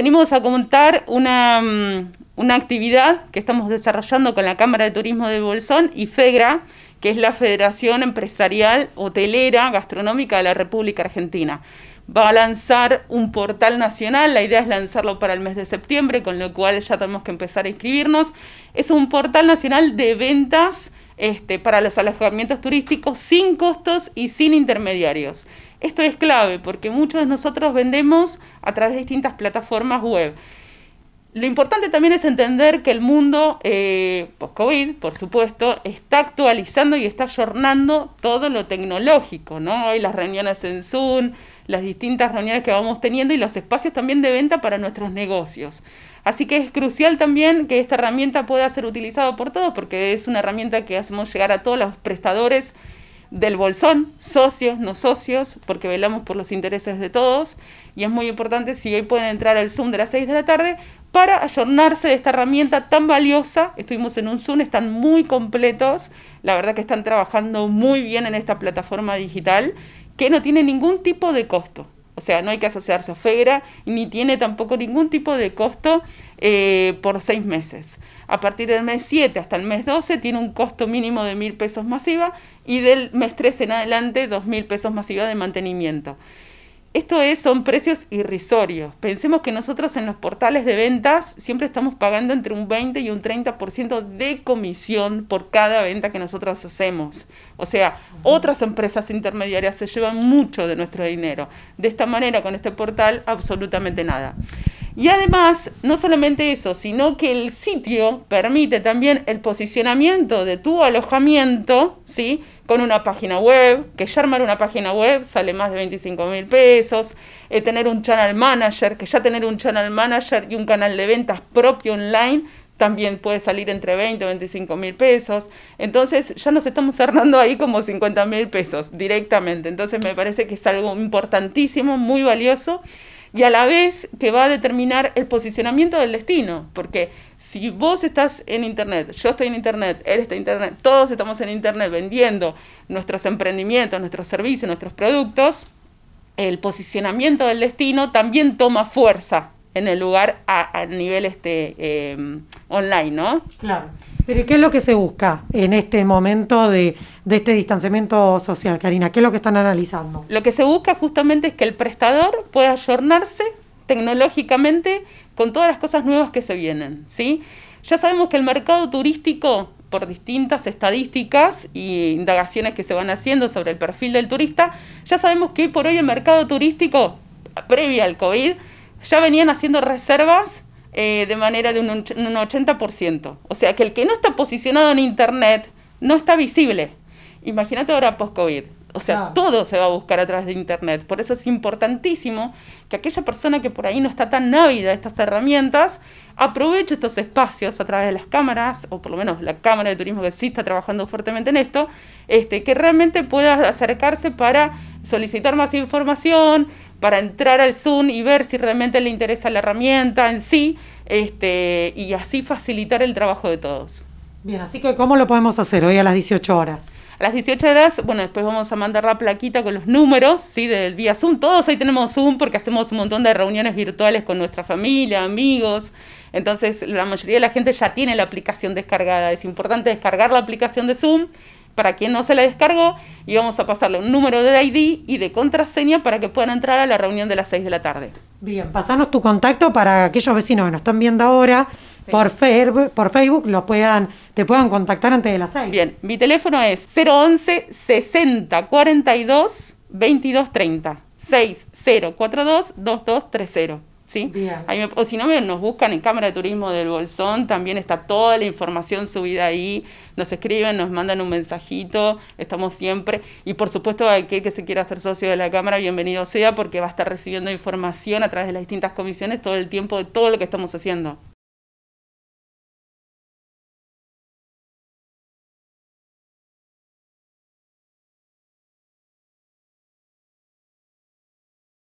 Venimos a contar mm, una, actividad que estamos desarrollando con la Cámara de Turismo de Bolsón y FEGRA, que es la Federación Empresarial Hotelera Gastronómica de la República Argentina. Va a lanzar un portal nacional, la idea es lanzarlo para el mes de septiembre, con lo cual ya tenemos que empezar a inscribirnos. Es un portal nacional de ventas este, para los alojamientos turísticos sin costos y sin intermediarios. Esto es clave porque muchos de nosotros vendemos a través de distintas plataformas web. Lo importante también es entender que el mundo eh, post-COVID, por supuesto, está actualizando y está jornando todo lo tecnológico, ¿no? Y las reuniones en Zoom, las distintas reuniones que vamos teniendo y los espacios también de venta para nuestros negocios. Así que es crucial también que esta herramienta pueda ser utilizada por todos porque es una herramienta que hacemos llegar a todos los prestadores del bolsón, socios, no socios, porque velamos por los intereses de todos y es muy importante si hoy pueden entrar al Zoom de las 6 de la tarde para ayornarse de esta herramienta tan valiosa. Estuvimos en un Zoom, están muy completos, la verdad que están trabajando muy bien en esta plataforma digital que no tiene ningún tipo de costo. O sea, no hay que asociarse a FEGRA ni tiene tampoco ningún tipo de costo eh, por seis meses. A partir del mes 7 hasta el mes 12 tiene un costo mínimo de mil pesos masiva y del mes 13 en adelante dos mil pesos masiva de mantenimiento. Esto es, son precios irrisorios. Pensemos que nosotros en los portales de ventas siempre estamos pagando entre un 20 y un 30% de comisión por cada venta que nosotros hacemos. O sea, otras empresas intermediarias se llevan mucho de nuestro dinero. De esta manera, con este portal, absolutamente nada. Y además, no solamente eso, sino que el sitio permite también el posicionamiento de tu alojamiento, ¿sí? Con una página web, que ya armar una página web sale más de 25 mil pesos, eh, tener un channel manager, que ya tener un channel manager y un canal de ventas propio online también puede salir entre 20 o 25 mil pesos. Entonces ya nos estamos cerrando ahí como 50 mil pesos directamente. Entonces me parece que es algo importantísimo, muy valioso y a la vez que va a determinar el posicionamiento del destino, porque si vos estás en Internet, yo estoy en Internet, él está en Internet, todos estamos en Internet vendiendo nuestros emprendimientos, nuestros servicios, nuestros productos, el posicionamiento del destino también toma fuerza en el lugar a, nivel este em, online, ¿no? Claro. Pero qué es lo que se busca en este momento de, este distanciamiento social, Karina? ¿Qué es lo que están analizando? Lo que se busca justamente es que el prestador pueda ayornarse tecnológicamente con todas las cosas nuevas que se vienen, ¿sí? Ya sabemos que el mercado turístico, por distintas estadísticas e indagaciones que se van haciendo sobre el perfil del turista, ya sabemos que hoy por hoy el mercado turístico, previo al COVID, ya venían haciendo reservas eh, de manera de un, 80%. O sea que el que no está posicionado en Internet no está visible. Imagínate ahora post-COVID. O sea, todo se va a buscar a través de Internet. Por eso es importantísimo que aquella persona que por ahí no está tan ávida de estas herramientas aproveche estos espacios a través de las cámaras, o por lo menos la Cámara de Turismo que sí está trabajando fuertemente en esto, este, que realmente pueda acercarse para solicitar más información, para entrar al Zoom y ver si realmente le interesa la herramienta en sí este, y así facilitar el trabajo de todos. Bien, así que ¿cómo lo podemos hacer hoy a las 18 horas? A las 18 horas, bueno, después vamos a mandar la plaquita con los números, ¿sí? Del vía Zoom. Todos hoy tenemos Zoom porque hacemos un montón de reuniones virtuales con nuestra familia, amigos. Entonces, la mayoría de la gente ya tiene la aplicación descargada. Es importante descargar la aplicación de Zoom para quien no se la descargó y vamos a pasarle un número de ID y de contraseña para que puedan entrar a la reunión de las 6 de la tarde. Bien, pasanos tu contacto para aquellos vecinos que nos están viendo ahora por, por Facebook, lo puedan, te puedan contactar antes de las 6. Bien, mi teléfono es 011 60 42 22 30 6042 2230. ¿sí? o si no, nos buscan en Cámara de Turismo del Bolsón, también está toda la información subida ahí, nos escriben, nos mandan un mensajito, estamos siempre, y por supuesto aquel que se quiera hacer socio de la Cámara, bienvenido sea, porque va a estar recibiendo información a través de las distintas comisiones todo el tiempo de todo lo que estamos haciendo.